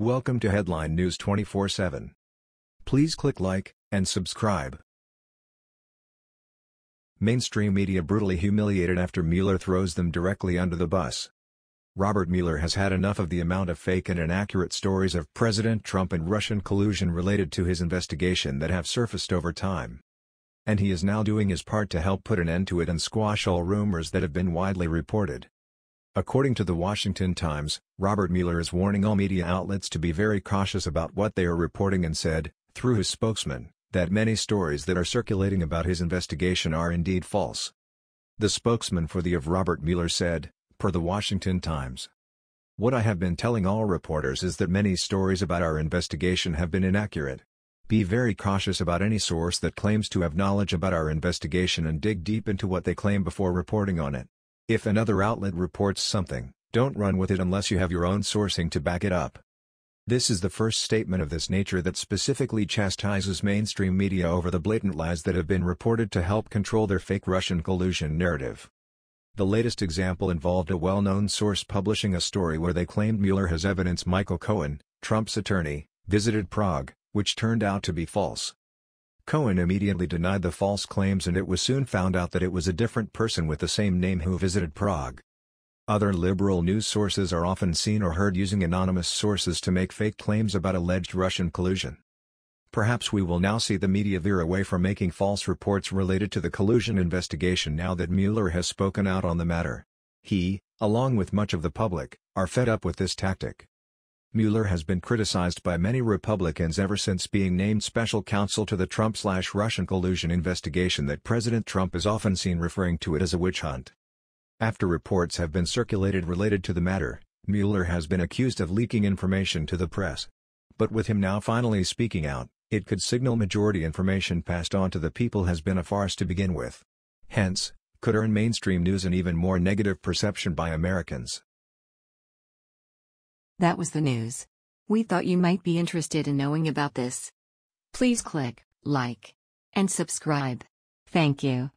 Welcome to Headline News 24/7. Please click like and subscribe. Mainstream media brutally humiliated after Mueller throws them directly under the bus. Robert Mueller has had enough of the amount of fake and inaccurate stories of President Trump and Russian collusion related to his investigation that have surfaced over time. And he is now doing his part to help put an end to it and squash all rumors that have been widely reported. According to The Washington Times, Robert Mueller is warning all media outlets to be very cautious about what they are reporting and said, through his spokesman, that many stories that are circulating about his investigation are indeed false. The spokesman for the of Robert Mueller said, per The Washington Times. What I have been telling all reporters is that many stories about our investigation have been inaccurate. Be very cautious about any source that claims to have knowledge about our investigation and dig deep into what they claim before reporting on it. If another outlet reports something, don't run with it unless you have your own sourcing to back it up. This is the first statement of this nature that specifically chastises mainstream media over the blatant lies that have been reported to help control their fake Russian collusion narrative. The latest example involved a well-known source publishing a story where they claimed Mueller has evidence Michael Cohen, Trump's attorney, visited Prague, which turned out to be false. Cohen immediately denied the false claims and it was soon found out that it was a different person with the same name who visited Prague. Other liberal news sources are often seen or heard using anonymous sources to make fake claims about alleged Russian collusion. Perhaps we will now see the media veer away from making false reports related to the collusion investigation now that Mueller has spoken out on the matter. He, along with much of the public, are fed up with this tactic. Mueller has been criticized by many Republicans ever since being named special counsel to the Trump-slash-Russian collusion investigation that President Trump is often seen referring to it as a witch hunt. After reports have been circulated related to the matter, Mueller has been accused of leaking information to the press. But with him now finally speaking out, it could signal majority information passed on to the people has been a farce to begin with. Hence, could earn mainstream news an even more negative perception by Americans. That was the news. We thought you might be interested in knowing about this. Please click like and subscribe. Thank you.